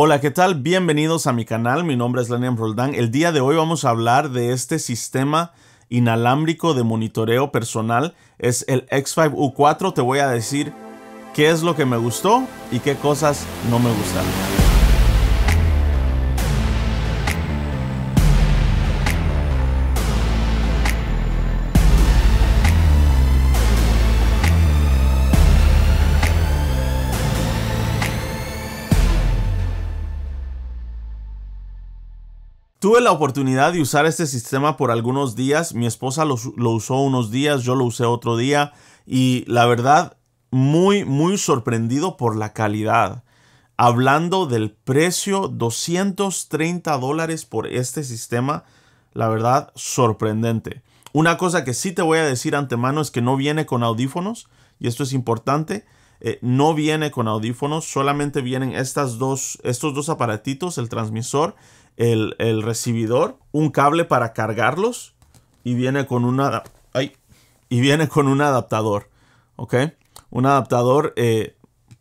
Hola, ¿qué tal? Bienvenidos a mi canal, mi nombre es Lanian Roldán. El día de hoy vamos a hablar de este sistema inalámbrico de monitoreo personal, es el X5U4. Te voy a decir qué es lo que me gustó y qué cosas no me gustaron. Tuve la oportunidad de usar este sistema por algunos días. Mi esposa lo, usó unos días, yo lo usé otro día. Y la verdad, muy, muy sorprendido por la calidad. Hablando del precio, 230 dólares por este sistema. La verdad, sorprendente. Una cosa que sí te voy a decir antemano es que no viene con audífonos. Y esto es importante. Eh, no viene con audífonos, solamente vienen estas dos, estos dos aparatitos, el transmisor el, el recibidor, un cable para cargarlos y viene con una... y viene con un adaptador. ¿Ok? Un adaptador eh,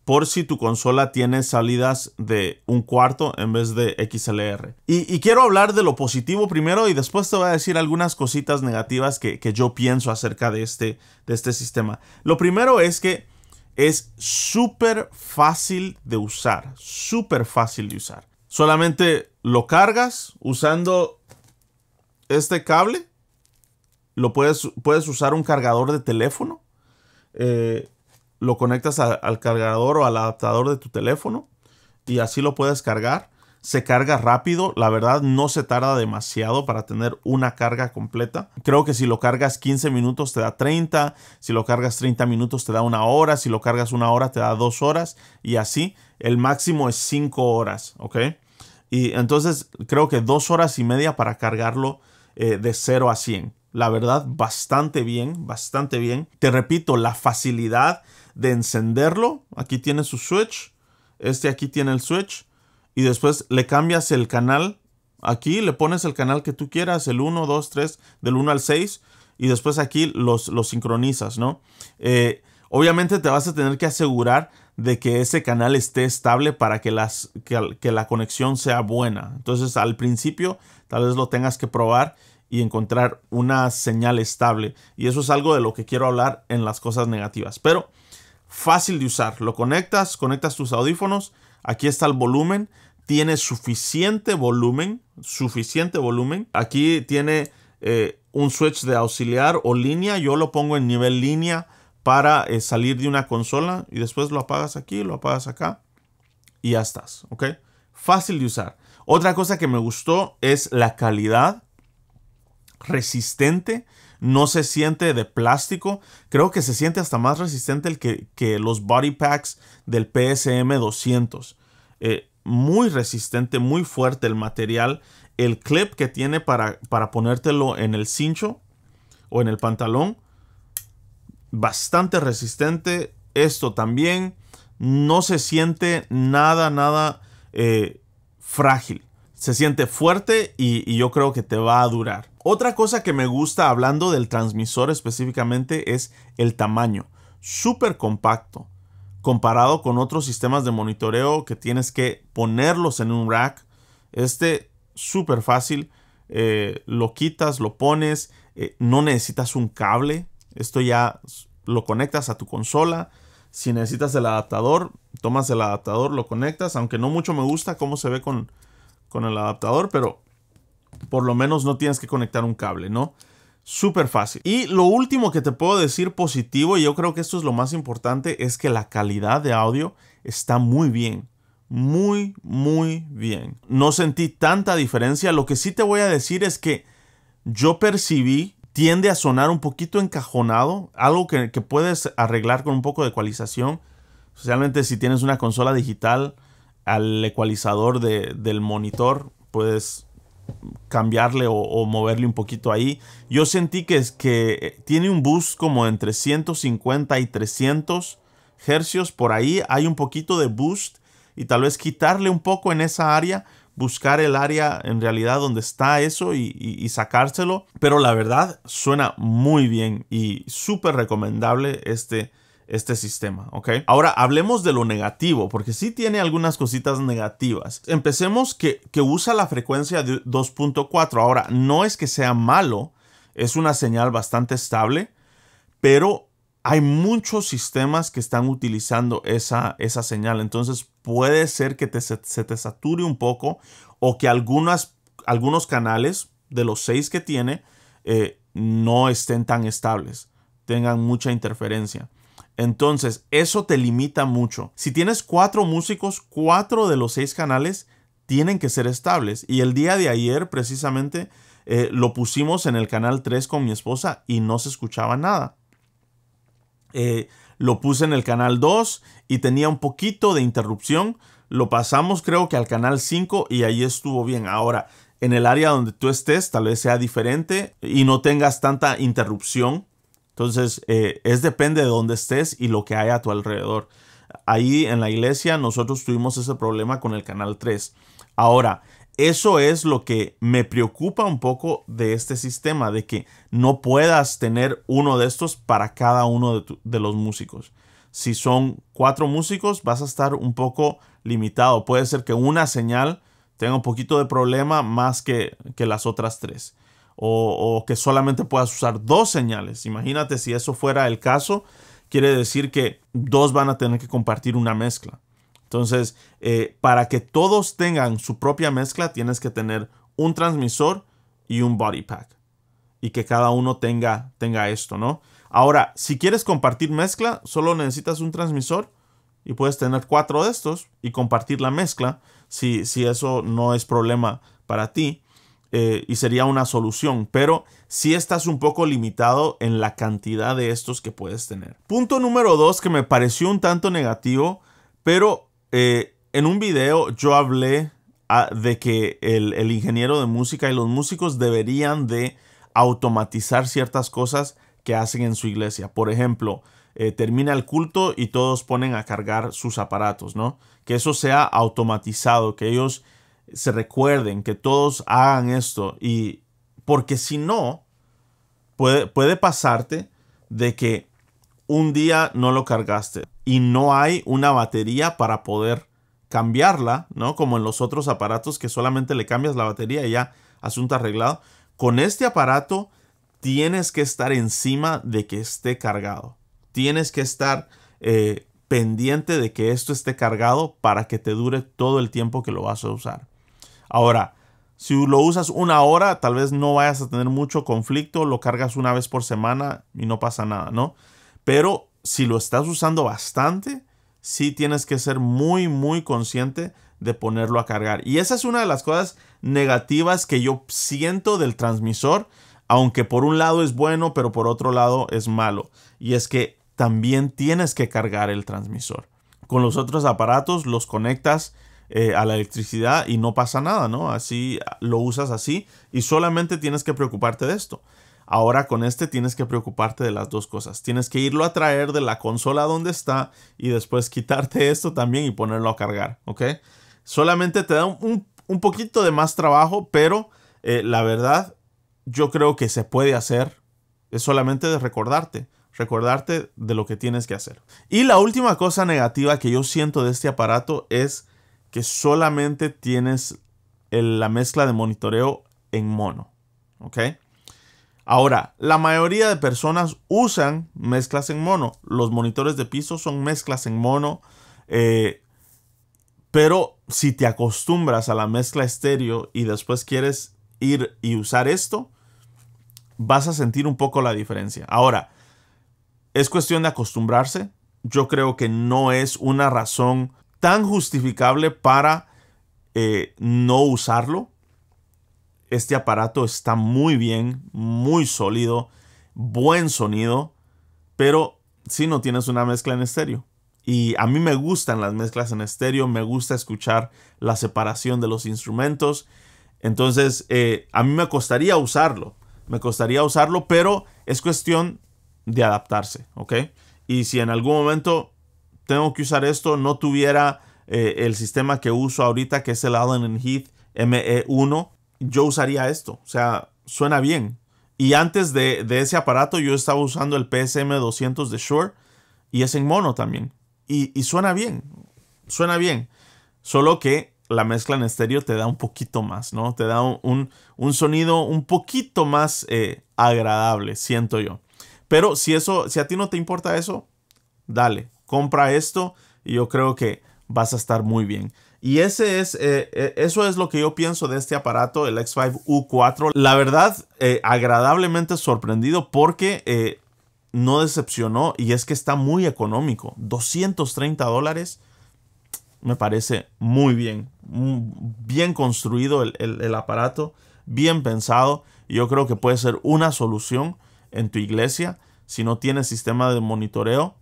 por si tu consola tiene salidas de un cuarto en vez de XLR. Y, quiero hablar de lo positivo primero y después te voy a decir algunas cositas negativas que, que yo pienso acerca de este, de este sistema. Lo primero es que es súper fácil de usar, súper fácil de usar. Solamente lo cargas usando este cable. Lo puedes, puedes usar un cargador de teléfono. Eh, lo conectas al cargador o al adaptador de tu teléfono. Y así lo puedes cargar. Se carga rápido. La verdad no se tarda demasiado para tener una carga completa. Creo que si lo cargas 15 minutos te da 30. Si lo cargas 30 minutos te da una hora. Si lo cargas una hora te da dos horas. Y así. El máximo es 5 horas. ¿Ok? Y entonces creo que dos horas y media para cargarlo eh, de 0 a 100. La verdad, bastante bien, bastante bien. Te repito, la facilidad de encenderlo. Aquí tiene su switch. Este aquí tiene el switch. Y después le cambias el canal. Aquí le pones el canal que tú quieras, el 1, 2, 3, del 1 al 6. Y después aquí los, los sincronizas, ¿no? Eh, Obviamente te vas a tener que asegurar de que ese canal esté estable para que, las, que, la conexión sea buena. Entonces al principio tal vez lo tengas que probar y encontrar una señal estable. Y eso es algo de lo que quiero hablar en las cosas negativas. Pero fácil de usar. Lo conectas, conectas tus audífonos. Aquí está el volumen. Tiene suficiente volumen. Suficiente volumen. Aquí tiene eh, un switch de auxiliar o línea. Yo lo pongo en nivel línea para eh, salir de una consola y después lo apagas aquí, lo apagas acá y ya estás, ¿ok? Fácil de usar. Otra cosa que me gustó es la calidad resistente, no se siente de plástico, creo que se siente hasta más resistente el que, los body packs del PSM 200. Eh, muy resistente, muy fuerte el material, el clip que tiene para, para ponértelo en el cincho o en el pantalón bastante resistente. Esto también no se siente nada, nada eh, frágil. Se siente fuerte y, yo creo que te va a durar. Otra cosa que me gusta hablando del transmisor específicamente es el tamaño. Súper compacto. Comparado con otros sistemas de monitoreo que tienes que ponerlos en un rack. Este súper fácil. Eh, lo quitas, lo pones. Eh, no necesitas un cable esto ya lo conectas a tu consola. Si necesitas el adaptador, tomas el adaptador, lo conectas. Aunque no mucho me gusta cómo se ve con, con el adaptador, pero por lo menos no tienes que conectar un cable, ¿no? Súper fácil. Y lo último que te puedo decir positivo, y yo creo que esto es lo más importante, es que la calidad de audio está muy bien. Muy, muy bien. No sentí tanta diferencia. Lo que sí te voy a decir es que yo percibí tiende a sonar un poquito encajonado, algo que, puedes arreglar con un poco de ecualización, especialmente si tienes una consola digital, al ecualizador del monitor puedes cambiarle o, moverle un poquito ahí. Yo sentí que, es que eh, tiene un boost como entre 150 y 300 hercios por ahí. Hay un poquito de boost y tal vez quitarle un poco en esa área buscar el área en realidad donde está eso y, sacárselo. Pero la verdad suena muy bien y súper recomendable este, este sistema, ¿ok? Ahora hablemos de lo negativo, porque sí tiene algunas cositas negativas. Empecemos que, que usa la frecuencia de 2.4. Ahora, no es que sea malo, es una señal bastante estable, pero hay muchos sistemas que están utilizando esa, esa señal. Entonces puede ser que se, te sature un poco o que algunas, algunos canales de los seis que tiene eh, no estén tan estables, tengan mucha interferencia. Entonces eso te limita mucho. Si tienes cuatro músicos, cuatro de los seis canales tienen que ser estables. Y el día de ayer precisamente eh, lo pusimos en el canal 3 con mi esposa y no se escuchaba nada. Eh, lo puse en el canal 2 y tenía un poquito de interrupción. Lo pasamos creo que al canal 5 y ahí estuvo bien. Ahora, en el área donde tú estés, tal vez sea diferente y no tengas tanta interrupción. Entonces, eh, es depende de dónde estés y lo que hay a tu alrededor. Ahí en la iglesia nosotros tuvimos ese problema con el canal 3. Ahora, eso es lo que me preocupa un poco de este sistema, de que no puedas tener uno de estos para cada uno de, los músicos. Si son cuatro músicos, vas a estar un poco limitado. Puede ser que una señal tenga un poquito de problema más que, las otras tres. o, que solamente puedas usar dos señales. Imagínate si eso fuera el caso, quiere decir que dos van a tener que compartir una mezcla. Entonces, eh, para que todos tengan su propia mezcla, tienes que tener un transmisor y un body pack. Y que cada uno tenga, tenga esto, ¿no? Ahora, si quieres compartir mezcla, solo necesitas un transmisor y puedes tener cuatro de estos y compartir la mezcla si, si eso no es problema para ti. Eh, y sería una solución, pero si estás un poco limitado en la cantidad de estos que puedes tener. Punto número dos que me pareció un tanto negativo, pero eh, en un video yo hablé ah, de que el, ingeniero de música y los músicos deberían de automatizar ciertas cosas que hacen en su iglesia. Por ejemplo, eh, termina el culto y todos ponen a cargar sus aparatos, ¿no? Que eso sea automatizado, que ellos se recuerden, que todos hagan esto. Y porque si no, puede, puede pasarte de que un día no lo cargaste y no hay una batería para poder cambiarla, ¿no? Como en los otros aparatos que solamente le cambias la batería y ya asunto arreglado. Con este aparato tienes que estar encima de que esté cargado. Tienes que estar eh, pendiente de que esto esté cargado para que te dure todo el tiempo que lo vas a usar. Ahora, si lo usas una hora, tal vez no vayas a tener mucho conflicto, lo cargas una vez por semana y no pasa nada, ¿no? Pero si lo estás usando bastante, sí tienes que ser muy, muy consciente de ponerlo a cargar. Y esa es una de las cosas negativas que yo siento del transmisor, aunque por un lado es bueno, pero por otro lado es malo. Y es que también tienes que cargar el transmisor. Con los otros aparatos los conectas eh, a la electricidad y no pasa nada, ¿no? Así lo usas así y solamente tienes que preocuparte de esto. Ahora con este tienes que preocuparte de las dos cosas. Tienes que irlo a traer de la consola donde está y después quitarte esto también y ponerlo a cargar, ¿ok? Solamente te da un, poquito de más trabajo, pero eh, la verdad yo creo que se puede hacer. Es solamente de recordarte recordarte de lo que tienes que hacer. Y la última cosa negativa que yo siento de este aparato es que solamente tienes la mezcla de monitoreo en mono. ¿Ok? Ahora, la mayoría de personas usan mezclas en mono. Los monitores de piso son mezclas en mono. Eh, pero si te acostumbras a la mezcla estéreo y después quieres ir y usar esto, vas a sentir un poco la diferencia. Ahora, es cuestión de acostumbrarse. Yo creo que no es una razón tan justificable para eh, no usarlo. Este aparato está muy bien, muy sólido, buen sonido, pero si no tienes una mezcla en estéreo. Y a mí me gustan las mezclas en estéreo, me gusta escuchar la separación de los instrumentos. Entonces, eh, a mí me costaría usarlo, me costaría usarlo, pero es cuestión de adaptarse, ¿ok? Y si en algún momento tengo que usar esto, no tuviera eh, el sistema que uso ahorita, que es el Allen Heath ME1, yo usaría esto. O sea, suena bien. Y antes de, de ese aparato yo estaba usando el PSM200 de Shure y es en mono también. Y, suena bien, suena bien. Solo que la mezcla en estéreo te da un poquito más, ¿no? Te da un, un, sonido un poquito más eh, agradable, siento yo. Pero si eso, si a ti no te importa eso, dale, compra esto y yo creo que vas a estar muy bien. Y ese es, eh, eh, eso es lo que yo pienso de este aparato, el X5U4. La verdad, eh, agradablemente sorprendido porque no decepcionó y es que está muy económico. 230 dólares me parece muy bien. Mm, bien construido el, el aparato, bien pensado. Yo creo que puede ser una solución en tu iglesia si no tienes sistema de monitoreo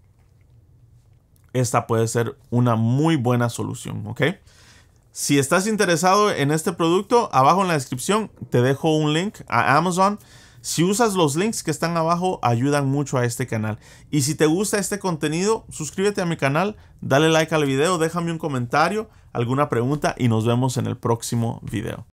esta puede ser una muy buena solución, ¿ok? Si estás interesado en este producto, abajo en la descripción te dejo un link a Amazon. Si usas los links que están abajo, ayudan mucho a este canal. Y si te gusta este contenido, suscríbete a mi canal, dale like al video, déjame un comentario, alguna pregunta y nos vemos en el próximo video.